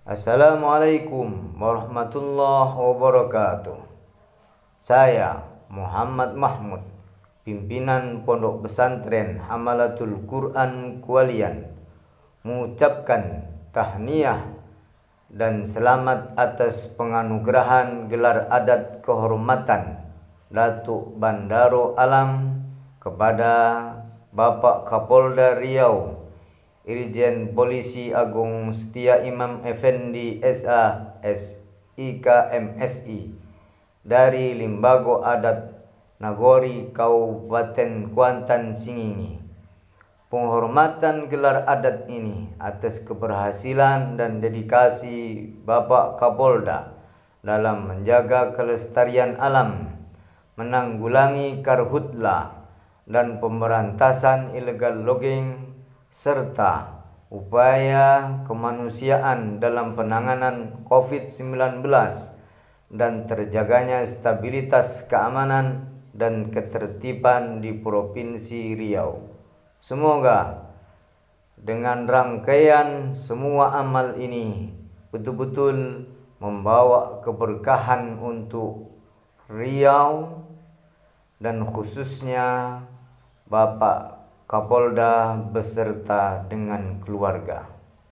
Assalamualaikum warahmatullahi wabarakatuh. Saya Muhammad Mahmud, pimpinan Pondok Pesantren Hamalatul Quran Kualian, mengucapkan tahniah dan selamat atas penganugerahan gelar adat kehormatan Datuk Bandaro Alam kepada Bapak Kapolda Riau Irjen Polisi Agung Setia Imam Effendi SA MSI dari Limbago Adat Nagori Kabupaten Kuantan Singingi. Penghormatan gelar adat ini atas keberhasilan dan dedikasi Bapak Kapolda dalam menjaga kelestarian alam, menanggulangi karhutla dan pemberantasan illegal logging serta upaya kemanusiaan dalam penanganan COVID-19 dan terjaganya stabilitas keamanan dan ketertiban di Provinsi Riau. Semoga dengan rangkaian semua amal ini betul-betul membawa keberkahan untuk Riau dan khususnya Bapak Kapolda beserta dengan keluarga